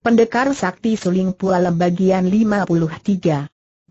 Pendekar Sakti Suling Pualem bagian 53.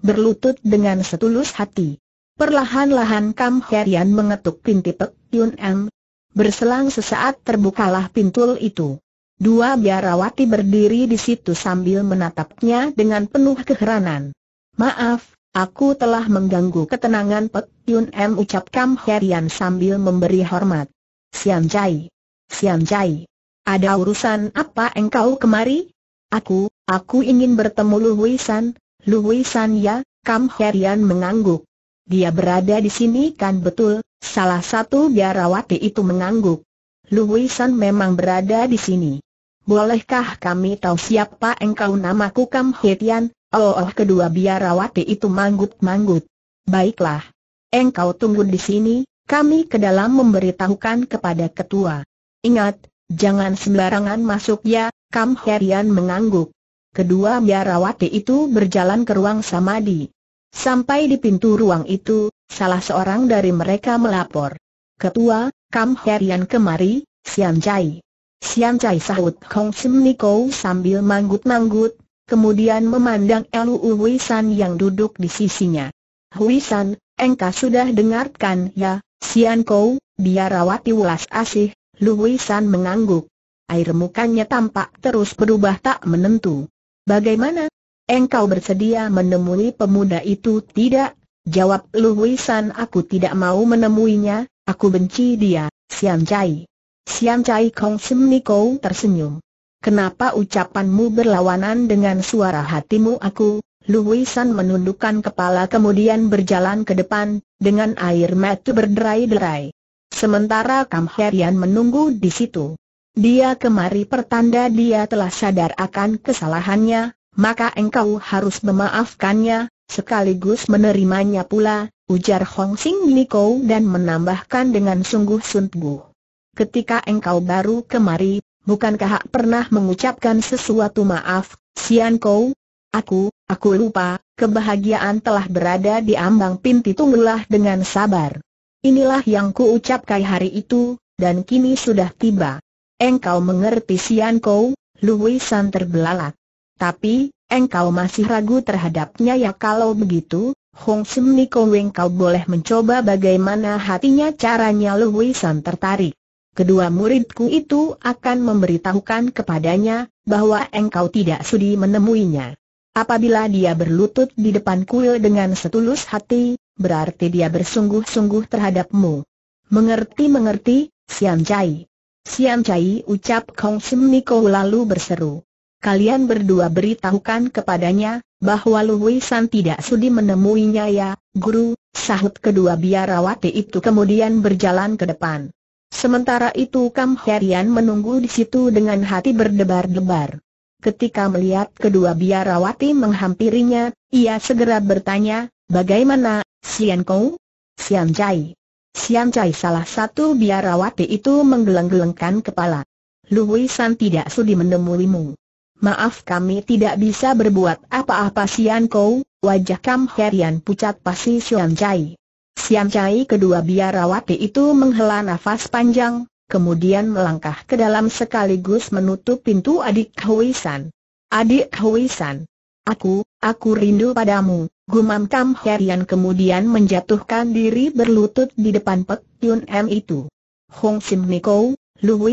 Berlutut dengan setulus hati. Perlahan-lahan Kam Herian mengetuk pintu Pek Yun Em. Berselang sesaat terbukalah pintul itu. Dua biarawati berdiri di situ sambil menatapnya dengan penuh keheranan. Maaf, aku telah mengganggu ketenangan Pek Yun Em ucap Kam Herian sambil memberi hormat. Sian Jai. Sian Jai. Ada urusan apa engkau kemari? Aku, aku ingin bertemu Lu Huisan, Lu Huisan ya, Kam Herian mengangguk. Dia berada di sini kan betul, salah satu biarawati itu mengangguk. Lu Huisan memang berada di sini. Bolehkah kami tahu siapa engkau namaku Kam Herian? Oh, oh kedua biarawati itu manggut-manggut. Baiklah. Engkau tunggu di sini, kami ke dalam memberitahukan kepada ketua. Ingat, Jangan sembarangan masuk ya, Kam Herian mengangguk. Kedua biarawati itu berjalan ke ruang samadi. Sampai di pintu ruang itu, salah seorang dari mereka melapor. Ketua, Kam Herian kemari, Sian Chai. Sian Chai sahut Hong Sim Niko sambil manggut-manggut, kemudian memandang Elu San yang duduk di sisinya. San, engkau sudah dengarkan ya, Sian Kou, biarawati ulas asih, Lu Luisan mengangguk. Air mukanya tampak terus berubah tak menentu. Bagaimana? Engkau bersedia menemui pemuda itu tidak? Jawab Lu Luisan aku tidak mau menemuinya, aku benci dia, Siam Chai. Siam Chai Kong Sim Niko tersenyum. Kenapa ucapanmu berlawanan dengan suara hatimu aku? Lu Luisan menundukkan kepala kemudian berjalan ke depan, dengan air mata berderai-derai. Sementara Kam Herian menunggu di situ. Dia kemari pertanda dia telah sadar akan kesalahannya, maka engkau harus memaafkannya, sekaligus menerimanya pula, ujar Hong Sing Niko dan menambahkan dengan sungguh-sungguh. Ketika engkau baru kemari, bukankah pernah mengucapkan sesuatu maaf, Sian Kou? Aku, aku lupa, kebahagiaan telah berada di ambang pintu tunggulah dengan sabar. Inilah yang kuucapkan hari itu, dan kini sudah tiba. Engkau mengerti Sian Kau, San terbelalak. Tapi, engkau masih ragu terhadapnya ya kalau begitu, Hong Sim Niko Weng kau boleh mencoba bagaimana hatinya caranya San tertarik. Kedua muridku itu akan memberitahukan kepadanya, bahwa engkau tidak sudi menemuinya. Apabila dia berlutut di depan kuil dengan setulus hati, berarti dia bersungguh-sungguh terhadapmu. Mengerti-mengerti, Siam Chai. Siam Chai ucap Kong Sim Niko lalu berseru. Kalian berdua beritahukan kepadanya, bahwa Lu Wei San tidak sudi menemuinya ya, guru, sahut kedua biarawati itu kemudian berjalan ke depan. Sementara itu Kam Herian menunggu di situ dengan hati berdebar-debar. Ketika melihat kedua biarawati menghampirinya, ia segera bertanya, bagaimana Sian Kou, Sian Jai. Sian Jai salah satu biarawati itu menggeleng-gelengkan kepala. Lui San tidak sudi menemuimu. Maaf kami tidak bisa berbuat apa-apa Sian Kou, wajah Kam Herian pucat pasti Sian Jai. Sian Jai kedua biarawati itu menghela nafas panjang, kemudian melangkah ke dalam sekaligus menutup pintu adik Hui San. Adik Hui San, Aku, aku rindu padamu, gumam Kam Herian kemudian menjatuhkan diri berlutut di depan Pek Yun M itu. Hong Sim Niko,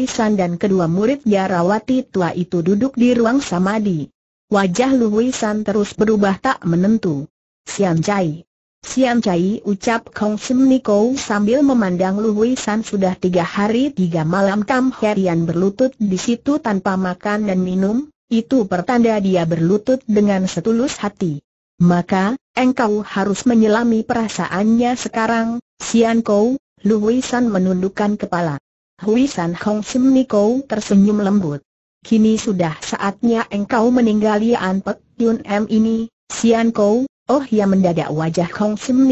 San dan kedua murid Jarawati tua itu duduk di ruang samadi. Wajah San terus berubah tak menentu. Sian Jai. Sian Jai ucap Hong Sim Niko sambil memandang San sudah tiga hari tiga malam Kam Herian berlutut di situ tanpa makan dan minum, itu pertanda dia berlutut dengan setulus hati. Maka, engkau harus menyelami perasaannya sekarang, Sian Kou, Lu Huisan menundukkan kepala. Huisan Hong Sim Niko tersenyum lembut. Kini sudah saatnya engkau meninggali An Pek Yun M ini, Sian Kou, oh ya mendadak wajah Hong Sim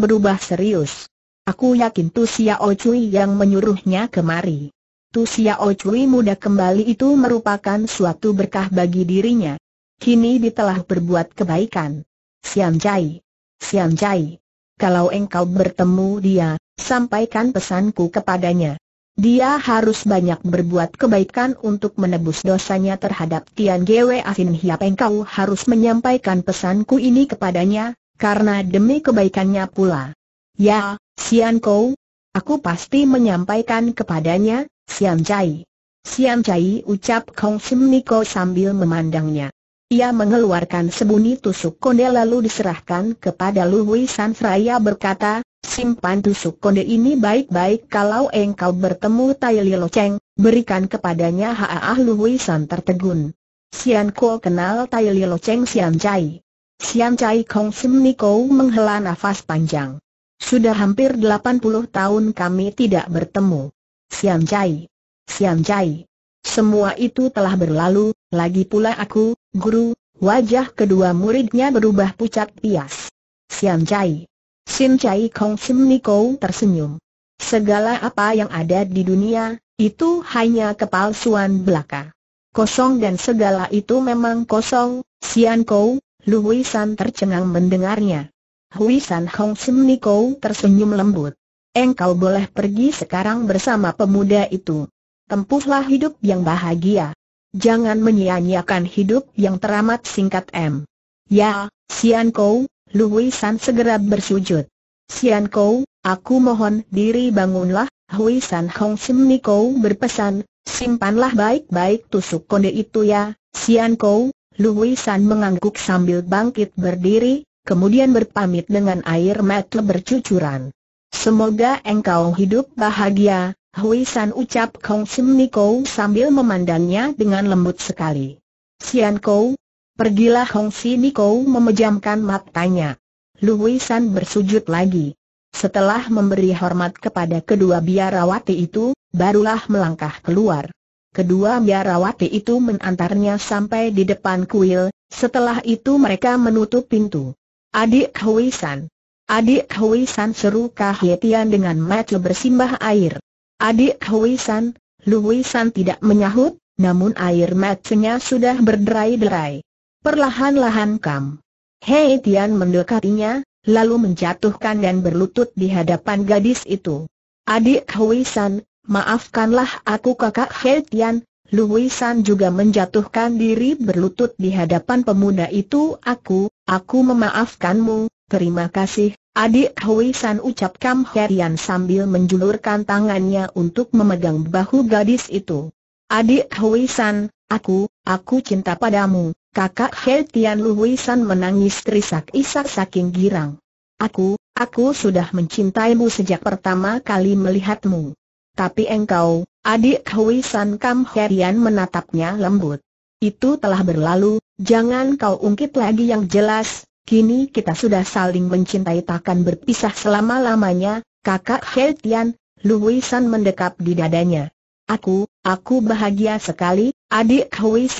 berubah serius. Aku yakin Tu Sia O Cui yang menyuruhnya kemari waktu Sia Ocui muda kembali itu merupakan suatu berkah bagi dirinya. Kini ditelah berbuat kebaikan. Sian Cai, Sian Cai, Kalau engkau bertemu dia, sampaikan pesanku kepadanya. Dia harus banyak berbuat kebaikan untuk menebus dosanya terhadap Tian Gwe Asin Hiap engkau harus menyampaikan pesanku ini kepadanya, karena demi kebaikannya pula. Ya, Sian Kou, aku pasti menyampaikan kepadanya, Siam Chai. Siam Chai ucap Kong Sim Niko sambil memandangnya. Ia mengeluarkan sebunyi tusuk konde lalu diserahkan kepada Lu Hui San Fraya berkata, simpan tusuk konde ini baik-baik kalau engkau bertemu Tai Lo Cheng, berikan kepadanya Haah Lu Hui San tertegun. Sian Ko kenal Tai Lo Cheng Sian Chai. Sian Chai Kong Sim Niko menghela nafas panjang. Sudah hampir 80 tahun kami tidak bertemu. Siam Jai. Siam Jai. Semua itu telah berlalu, lagi pula aku, guru, wajah kedua muridnya berubah pucat pias. Siam Jai. Sin Jai Kong Sim Niko tersenyum. Segala apa yang ada di dunia, itu hanya kepalsuan belaka. Kosong dan segala itu memang kosong, Sian Kou, Lu San tercengang mendengarnya. Hui San Hong Sim Niko tersenyum lembut engkau boleh pergi sekarang bersama pemuda itu. Tempuhlah hidup yang bahagia. Jangan menyia-nyiakan hidup yang teramat singkat M. Ya, Sian Kou, Hui San segera bersujud. Sian Kou, aku mohon diri bangunlah, Hui San Hong Sim Kou berpesan, simpanlah baik-baik tusuk konde itu ya, Sian Kou, Hui San mengangguk sambil bangkit berdiri, kemudian berpamit dengan air mata bercucuran. Semoga engkau hidup bahagia, Hui San ucap Kong Sim Niko sambil memandangnya dengan lembut sekali. Sian Kou, pergilah Kong Si Niko memejamkan matanya. Lu Hui San bersujud lagi. Setelah memberi hormat kepada kedua biarawati itu, barulah melangkah keluar. Kedua biarawati itu menantarnya sampai di depan kuil, setelah itu mereka menutup pintu. Adik Hui San, Adik Hui San seru Kahetian dengan mata bersimbah air. Adik Hui San, Hui San tidak menyahut, namun air matanya sudah berderai-derai. Perlahan-lahan Kam. Hei Tian mendekatinya, lalu menjatuhkan dan berlutut di hadapan gadis itu. Adik Hui San, maafkanlah aku kakak Hei Tian, Hui San juga menjatuhkan diri berlutut di hadapan pemuda itu. Aku, aku memaafkanmu, Terima kasih, adik Hui San ucap Kam Herian sambil menjulurkan tangannya untuk memegang bahu gadis itu. Adik Hui San, aku, aku cinta padamu, kakak He Tian Lu Hui San menangis terisak-isak saking girang. Aku, aku sudah mencintaimu sejak pertama kali melihatmu. Tapi engkau, adik Hui San Kam Herian menatapnya lembut. Itu telah berlalu, jangan kau ungkit lagi yang jelas, Kini kita sudah saling mencintai takkan berpisah selama-lamanya, kakak He Tian, Hui mendekap di dadanya. Aku, aku bahagia sekali, adik Hui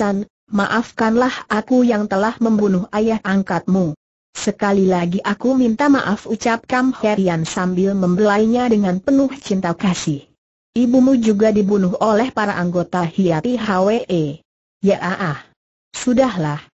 maafkanlah aku yang telah membunuh ayah angkatmu. Sekali lagi aku minta maaf ucap Kam Herian sambil membelainya dengan penuh cinta kasih. Ibumu juga dibunuh oleh para anggota Hiati HWE. Ya ah ah. Sudahlah,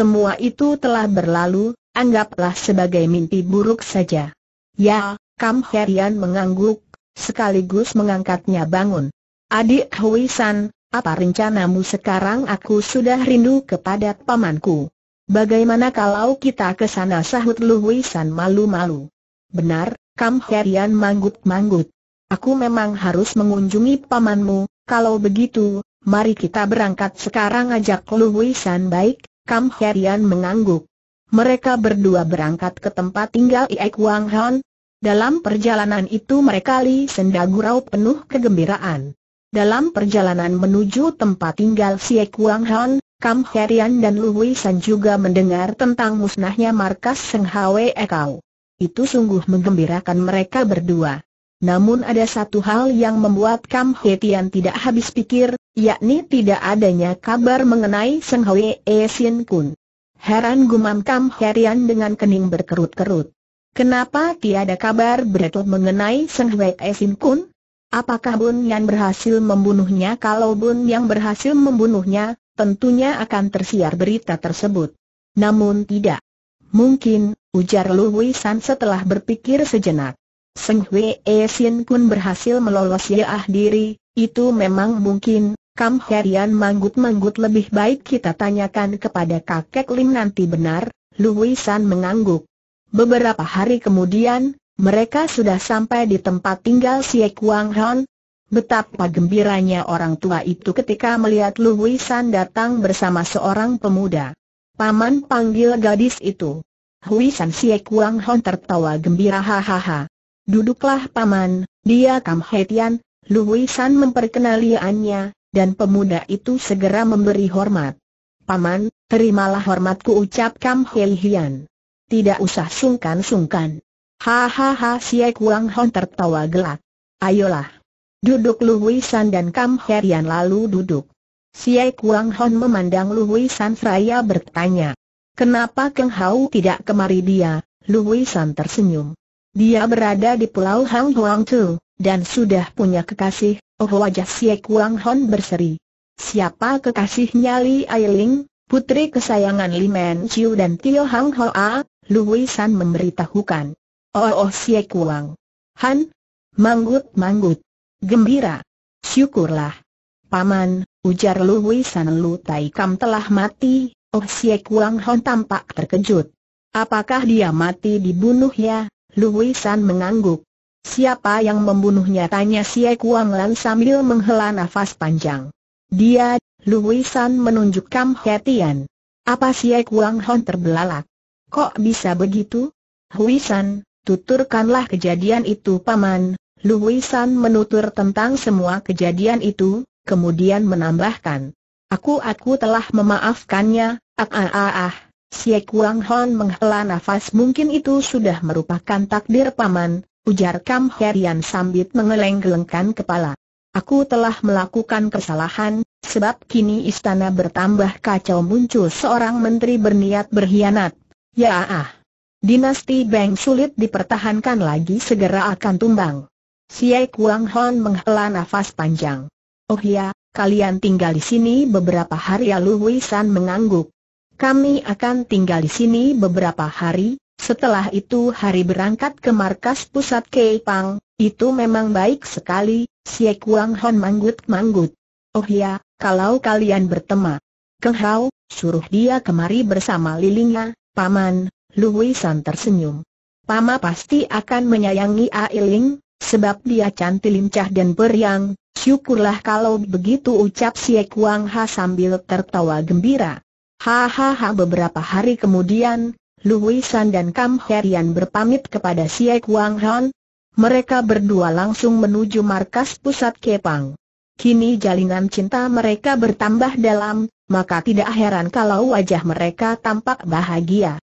semua itu telah berlalu, anggaplah sebagai mimpi buruk saja. Ya, Kam Herian mengangguk, sekaligus mengangkatnya bangun. Adik Hui San, apa rencanamu sekarang aku sudah rindu kepada pamanku. Bagaimana kalau kita ke sana sahut Lu Hui San malu-malu. Benar, Kam Herian manggut-manggut. Aku memang harus mengunjungi pamanmu, kalau begitu, mari kita berangkat sekarang ajak Lu Hui San baik, Kam Herian mengangguk. Mereka berdua berangkat ke tempat tinggal Iek Wang Hon. Dalam perjalanan itu mereka Li Senda penuh kegembiraan. Dalam perjalanan menuju tempat tinggal si Iek Wang Hon, Kam Herian dan Lui San juga mendengar tentang musnahnya markas Seng Hwe Ekau. Itu sungguh menggembirakan mereka berdua. Namun ada satu hal yang membuat Kam He Tian tidak habis pikir, yakni tidak adanya kabar mengenai Seng Hwe E Sin Kun. Heran gumam Kam He Tian dengan kening berkerut-kerut. Kenapa tiada kabar betul mengenai Seng Hwe E Sin Kun? Apakah Bun Yan berhasil membunuhnya? Kalau Bun Yang berhasil membunuhnya, tentunya akan tersiar berita tersebut. Namun tidak. Mungkin, ujar Lu Wei San setelah berpikir sejenak. Seng E Sien pun berhasil melolos yaah diri, itu memang mungkin, Kam Herian manggut-manggut lebih baik kita tanyakan kepada kakek Lim nanti benar, Lui San mengangguk. Beberapa hari kemudian, mereka sudah sampai di tempat tinggal si Kuang Hon, Betapa gembiranya orang tua itu ketika melihat Lu San datang bersama seorang pemuda. Paman panggil gadis itu. Hui San si Kuang Hon tertawa gembira hahaha. Duduklah paman, dia Kam Hetian, Lu Wisan memperkenaliannya, dan pemuda itu segera memberi hormat. Paman, terimalah hormatku ucap Kam Hetian. Tidak usah sungkan-sungkan. Hahaha si Wang Hon tertawa gelak. Ayolah. Duduk Lu Wisan dan Kam Hetian lalu duduk. Siai Wang Hon memandang Luhui San seraya bertanya, kenapa Keng Hau tidak kemari dia? Luhui San tersenyum. Dia berada di pulau Hang Huang Tu, dan sudah punya kekasih, oh wajah Siek Wang Hon berseri. Siapa kekasihnya Li Ailing, putri kesayangan Li Men Chiu dan Tio Hang Hoa, Wei San memberitahukan. Oh oh Siek Wang. Han, manggut-manggut. Gembira. Syukurlah. Paman, ujar Wei San Lu Tai Kam telah mati, oh Siek Wang Hon tampak terkejut. Apakah dia mati dibunuh ya? Louis mengangguk. Siapa yang membunuhnya tanya Xie Kuang Lan sambil menghela nafas panjang. Dia, Louis San menunjuk Kam Hetian. Apa Xie Kuang Hon terbelalak? Kok bisa begitu? Hui tuturkanlah kejadian itu paman. Louis menutur tentang semua kejadian itu, kemudian menambahkan. Aku-aku telah memaafkannya, ah ah ah ah. Xie Kuang Hon menghela nafas mungkin itu sudah merupakan takdir paman, ujar Kam Herian sambil mengeleng-gelengkan kepala. Aku telah melakukan kesalahan, sebab kini istana bertambah kacau muncul seorang menteri berniat berkhianat. Ya ah. Dinasti Beng sulit dipertahankan lagi segera akan tumbang. Xie Kuang Hon menghela nafas panjang. Oh ya, kalian tinggal di sini beberapa hari lalu Wei San mengangguk. Kami akan tinggal di sini beberapa hari, setelah itu hari berangkat ke markas pusat Keipang, itu memang baik sekali, Xie Kuang Hon manggut-manggut. Oh ya, kalau kalian bertema. Keng Hao, suruh dia kemari bersama Lilinga, Paman, San tersenyum. Pama pasti akan menyayangi Ailing, sebab dia cantik lincah dan beriang. syukurlah kalau begitu ucap Siak Wang Ha sambil tertawa gembira. Hahaha beberapa hari kemudian, Lu Luisan dan Kam Herian berpamit kepada Siak Wang Han. Mereka berdua langsung menuju markas pusat Kepang. Kini jalinan cinta mereka bertambah dalam, maka tidak heran kalau wajah mereka tampak bahagia.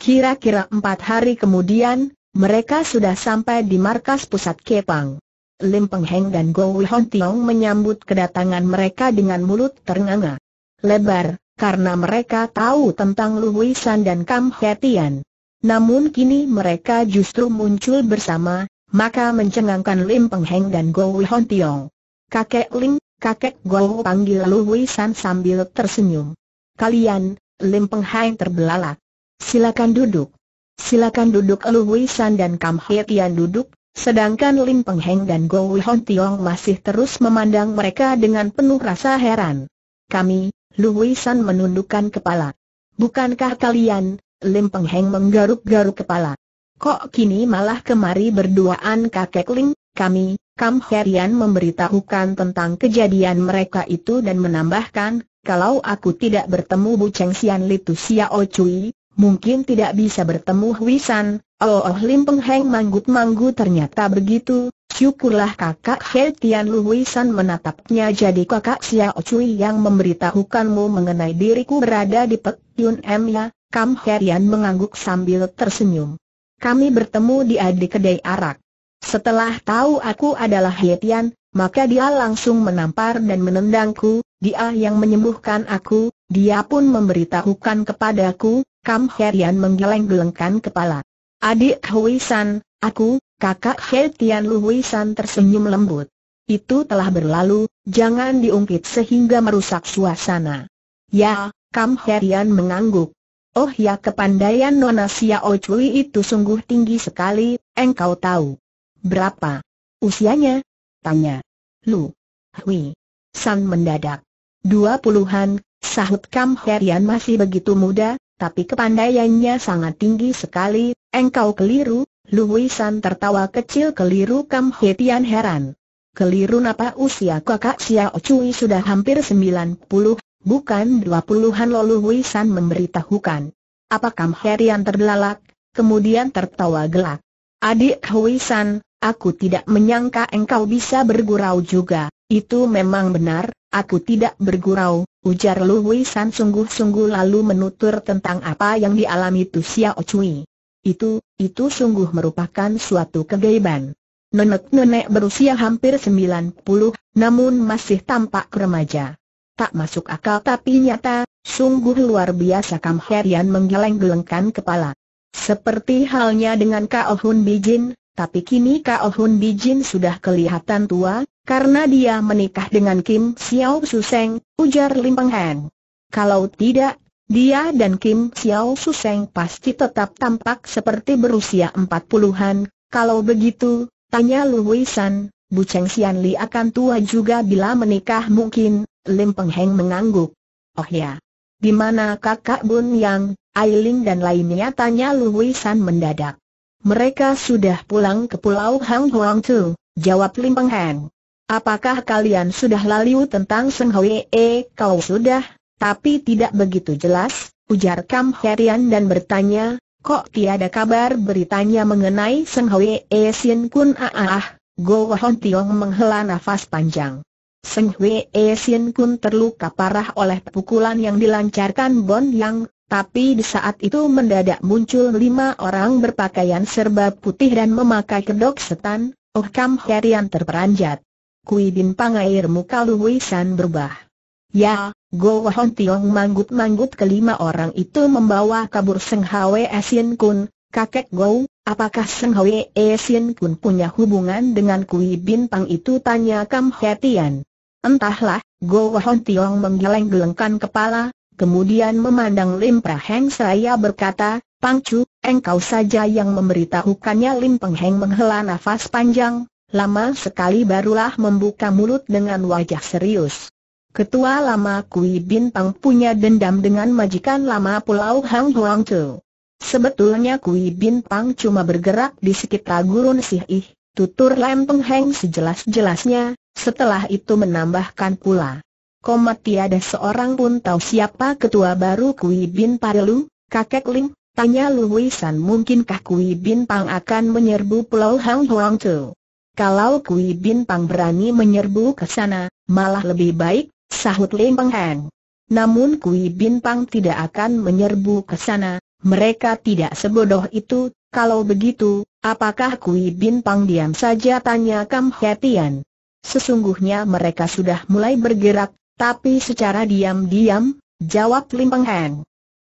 Kira-kira empat hari kemudian, mereka sudah sampai di markas pusat Kepang. Lim Peng Heng dan Go Wihon Tiong menyambut kedatangan mereka dengan mulut ternganga. Lebar, karena mereka tahu tentang Lu Luwisan dan Kam Hetian. Namun kini mereka justru muncul bersama, maka mencengangkan Lim Peng Heng dan Go Hon Tiong. Kakek Lim, kakek Go panggil Lu Luwisan sambil tersenyum. Kalian, Lim Peng Heng terbelalak. Silakan duduk. Silakan duduk Lu Luwisan dan Kam Hetian duduk, sedangkan Lim Peng Heng dan Go Hon Tiong masih terus memandang mereka dengan penuh rasa heran. Kami, Lu Luisan menundukkan kepala. Bukankah kalian, Lim Peng Heng menggaruk-garuk kepala. Kok kini malah kemari berduaan kakek Ling, kami, Kam Herian memberitahukan tentang kejadian mereka itu dan menambahkan, kalau aku tidak bertemu Bu Cheng Xian Litu O Cui, mungkin tidak bisa bertemu Huisan, oh, oh Lim Peng Heng manggut-manggut ternyata begitu, Syukurlah kakak He Tian Lu Huisan menatapnya jadi kakak Xiao Cui yang memberitahukanmu mengenai diriku berada di Pek Yun M ya, Kam Herian mengangguk sambil tersenyum. Kami bertemu di adik kedai arak. Setelah tahu aku adalah He Tian, maka dia langsung menampar dan menendangku, dia yang menyembuhkan aku, dia pun memberitahukan kepadaku, Kam Herian menggeleng-gelengkan kepala. Adik Huisan, Aku, kakak He Tian San tersenyum lembut. Itu telah berlalu, jangan diungkit sehingga merusak suasana. Ya, Kam Herian mengangguk. Oh ya kepandaian Nona Xiao Cui itu sungguh tinggi sekali, engkau tahu. Berapa? Usianya? Tanya. Lu. Hui. San mendadak. Dua puluhan, sahut Kam Herian masih begitu muda, tapi kepandaiannya sangat tinggi sekali, engkau keliru, Lu San tertawa kecil keliru Kam Tian heran. Keliru apa usia kakak Xiao Cui sudah hampir sembilan puluh bukan 20-an lalu Lui San memberitahukan. Apa Kam Tian terbelalak, kemudian tertawa gelak. Adik Hui San, aku tidak menyangka engkau bisa bergurau juga, itu memang benar, aku tidak bergurau, ujar Lu Hui sungguh-sungguh lalu menutur tentang apa yang dialami Tu Xiao Cui. Itu, itu sungguh merupakan suatu kegaiban. Nenek-nenek berusia hampir 90, namun masih tampak remaja. Tak masuk akal tapi nyata, sungguh luar biasa Kam Herian menggeleng-gelengkan kepala. Seperti halnya dengan Kao Hun Bijin, tapi kini Kao Hun Bijin sudah kelihatan tua, karena dia menikah dengan Kim Xiao Suseng, ujar Lim Peng Heng. Kalau tidak, dia dan Kim Xiao Suseng pasti tetap tampak seperti berusia empat puluhan, kalau begitu, tanya Lu San, Bu Cheng Xian Li akan tua juga bila menikah mungkin, Lim Peng Heng mengangguk. Oh ya. Di mana kakak Bun Yang, Ailing dan lainnya tanya Lu San mendadak. Mereka sudah pulang ke Pulau Hang Huang Tu, jawab Lim Peng Heng. Apakah kalian sudah lalu tentang Seng Hwee? Eh, kau sudah? tapi tidak begitu jelas, ujar Kam Herian dan bertanya, kok tiada kabar beritanya mengenai Seng Hwee Sien Kun ah Go Hon Tiong menghela nafas panjang. Seng Hwee Sien Kun terluka parah oleh pukulan yang dilancarkan Bon Yang, tapi di saat itu mendadak muncul lima orang berpakaian serba putih dan memakai kedok setan, Oh Kam Herian terperanjat. Kui Bin Pangair muka Luwisan berubah. Ya, Go Hon Tiong manggut-manggut kelima orang itu membawa kabur Seng Hwe Sien Kun, kakek Go, apakah Seng Hwe Sien Kun punya hubungan dengan Kui Pang itu tanya Kam Hetian. Entahlah, Go Hon Tiong menggeleng-gelengkan kepala, kemudian memandang Lim Praheng seraya berkata, Pang Chu, engkau saja yang memberitahukannya Lim Pengheng menghela nafas panjang, lama sekali barulah membuka mulut dengan wajah serius. Ketua lama Kui Bin Pang punya dendam dengan majikan lama Pulau Hang Huang Chu. Sebetulnya Kui Bin Pang cuma bergerak di sekitar gurun Sih Ih, tutur Lempeng Peng Heng sejelas-jelasnya, setelah itu menambahkan pula. Koma tiada seorang pun tahu siapa ketua baru Kui Bin Parelu, kakek Ling, tanya Lu San mungkinkah Kui Bin Pang akan menyerbu Pulau Hang Huang Chu. Kalau Kui Bin Pang berani menyerbu ke sana, malah lebih baik sahut Lim Peng Heng. Namun Kui Bin Pang tidak akan menyerbu ke sana, mereka tidak sebodoh itu, kalau begitu, apakah Kui Bin Pang diam saja tanya Kam Hetian. Sesungguhnya mereka sudah mulai bergerak, tapi secara diam-diam, jawab Lim Peng Hang.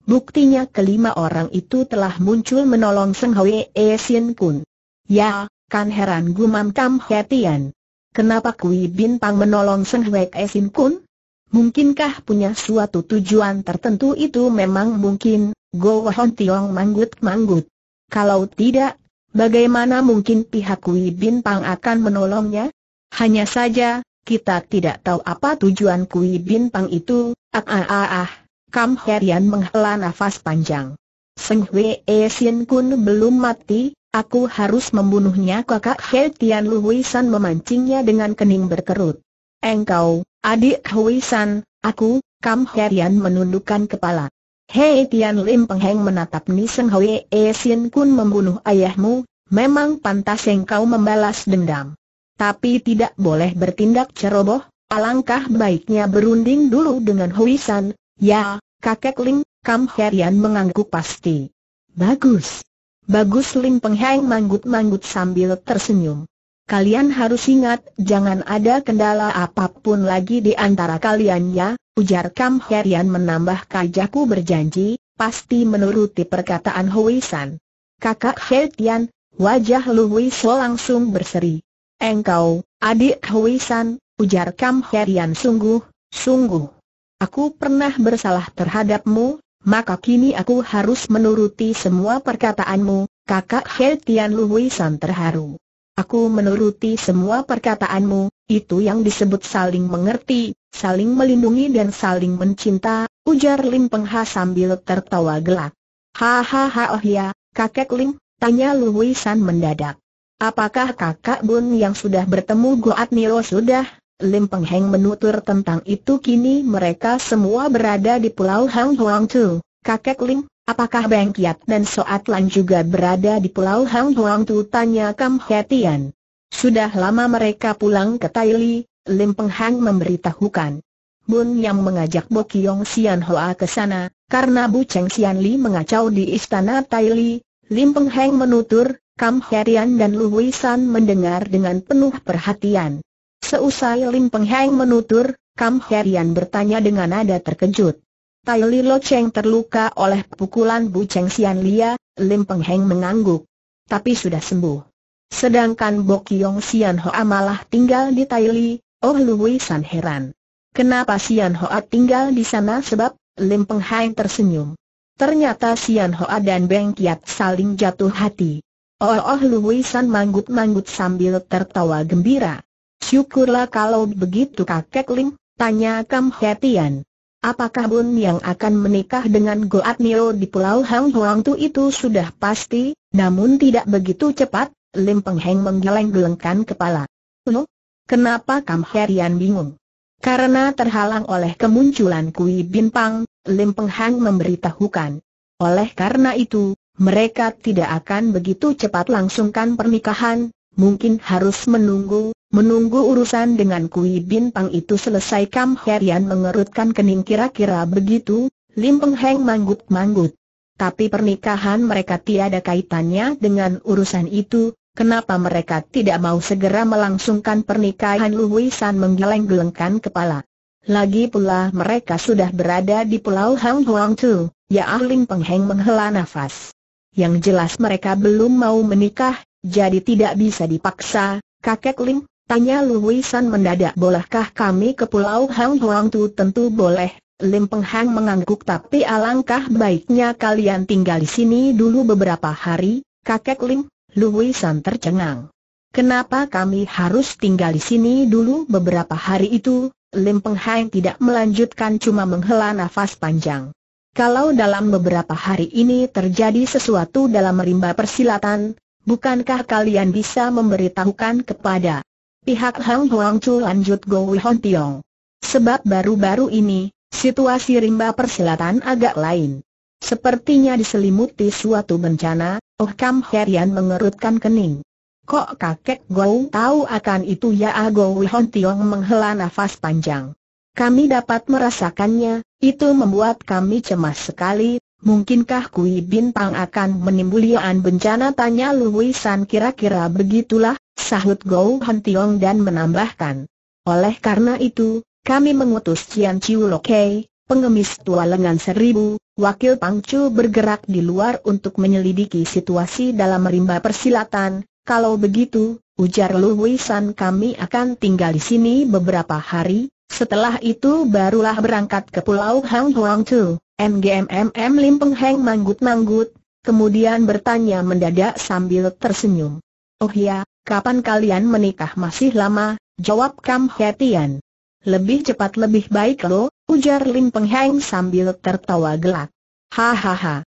Buktinya kelima orang itu telah muncul menolong Seng Hwe E Sin Kun. Ya, kan heran gumam Kam Hetian. Kenapa Kui Bin Pang menolong Seng Hwe E Sin Kun? Mungkinkah punya suatu tujuan tertentu itu memang mungkin, Go Hon Tiong manggut-manggut. Kalau tidak, bagaimana mungkin pihak Kui Pang akan menolongnya? Hanya saja, kita tidak tahu apa tujuan Kui Pang itu, ah ah ah ah. Kam Herian menghela nafas panjang. Seng Hwee Sin Kun belum mati, aku harus membunuhnya kakak He Tian Luwisan memancingnya dengan kening berkerut. Engkau, adik Hui San, aku, Kam Herian menundukkan kepala. Hei Tian Lim Pengheng menatap Niseng Hwe E eh Sin Kun membunuh ayahmu, memang pantas engkau membalas dendam. Tapi tidak boleh bertindak ceroboh, alangkah baiknya berunding dulu dengan Hui San, ya, kakek Lim, Kam Herian mengangguk pasti. Bagus. Bagus Lim Pengheng manggut-manggut sambil tersenyum. Kalian harus ingat, jangan ada kendala apapun lagi di antara kalian ya, ujar Kam Herian menambah kajaku berjanji, pasti menuruti perkataan San. Kakak Heltian, wajah So langsung berseri. Engkau, adik San, ujar Kam Herian sungguh, sungguh. Aku pernah bersalah terhadapmu, maka kini aku harus menuruti semua perkataanmu, kakak Hui San terharu. Aku menuruti semua perkataanmu, itu yang disebut saling mengerti, saling melindungi dan saling mencinta, ujar Lim Pengha sambil tertawa gelak. Hahaha oh ya, kakek Lim, tanya Lui San mendadak. Apakah kakak Bun yang sudah bertemu Goat Nilo sudah? Lim Peng Heng menutur tentang itu kini mereka semua berada di Pulau Hang Huang Tu. Kakek Lim, Apakah Beng Kiat dan Soat Lan juga berada di Pulau Hang Huang Tu? Tanya Kam Hetian. Sudah lama mereka pulang ke Taili, Lim Peng Hang memberitahukan. Bun yang mengajak Bo Kiong Sian Hoa ke sana, karena Bu Cheng Sian Li mengacau di istana Taili, Lim Peng Hang menutur, Kam Herian dan Lu San mendengar dengan penuh perhatian. Seusai Lim Peng Hang menutur, Kam Herian bertanya dengan nada terkejut. Tai Li Lo Cheng terluka oleh pukulan Bu Cheng Sian Lia, Lim Peng Heng mengangguk. Tapi sudah sembuh. Sedangkan Bo Yong Sian Hoa malah tinggal di Tai Li, Oh Lui San heran. Kenapa Sian Hoa tinggal di sana sebab, Lim Peng Heng tersenyum. Ternyata Sian Hoa dan Beng Kiat saling jatuh hati. Oh Oh Lui San manggut-manggut sambil tertawa gembira. Syukurlah kalau begitu kakek Lim, tanya Kam Hetian. Apakah Bun yang akan menikah dengan Goat Nio di Pulau Hang Huang Tu itu sudah pasti, namun tidak begitu cepat, Lim Peng Heng menggeleng-gelengkan kepala. Loh? Hm? Kenapa Kam Herian bingung? Karena terhalang oleh kemunculan Kui Bintang, Lim Peng Heng memberitahukan. Oleh karena itu, mereka tidak akan begitu cepat langsungkan pernikahan, mungkin harus menunggu, Menunggu urusan dengan Kui Bin Pang itu selesai Kam Herian mengerutkan kening kira-kira begitu, Lim Peng Heng manggut-manggut. Tapi pernikahan mereka tiada kaitannya dengan urusan itu, kenapa mereka tidak mau segera melangsungkan pernikahan Lu Hui San menggeleng-gelengkan kepala. Lagi pula mereka sudah berada di Pulau Hang Huang Tu, ya ah Lim Peng Heng menghela nafas. Yang jelas mereka belum mau menikah, jadi tidak bisa dipaksa, kakek Lim, Tanya Luisan mendadak bolehkah kami ke pulau Hang Huang Tu tentu boleh, Lim Peng Hang mengangguk tapi alangkah baiknya kalian tinggal di sini dulu beberapa hari, kakek Lim, Luisan tercengang. Kenapa kami harus tinggal di sini dulu beberapa hari itu? Lim Peng Hang tidak melanjutkan cuma menghela nafas panjang. Kalau dalam beberapa hari ini terjadi sesuatu dalam rimba persilatan, bukankah kalian bisa memberitahukan kepada pihak Hang Huang Chu lanjut Go Hon Tiong. Sebab baru-baru ini, situasi rimba persilatan agak lain. Sepertinya diselimuti suatu bencana, Oh Kam Herian mengerutkan kening. Kok kakek Go tahu akan itu ya ah Go Hon Tiong menghela nafas panjang. Kami dapat merasakannya, itu membuat kami cemas sekali, Mungkinkah Kui Bintang akan menimbulkan bencana? Tanya Luisan kira-kira begitulah, sahut Go Han Tiong dan menambahkan. Oleh karena itu, kami mengutus Cian Chiu Lokei, pengemis tua lengan seribu, wakil Pangcu bergerak di luar untuk menyelidiki situasi dalam rimba persilatan. Kalau begitu, ujar Lu San kami akan tinggal di sini beberapa hari, setelah itu barulah berangkat ke Pulau Hang Huang Chu. MGMMM Lim Peng Heng manggut-manggut, kemudian bertanya mendadak sambil tersenyum. Oh ya, Kapan kalian menikah masih lama? Jawab Kam Hetian. Lebih cepat lebih baik lo, ujar Lim Peng Pengheng sambil tertawa gelak. Hahaha,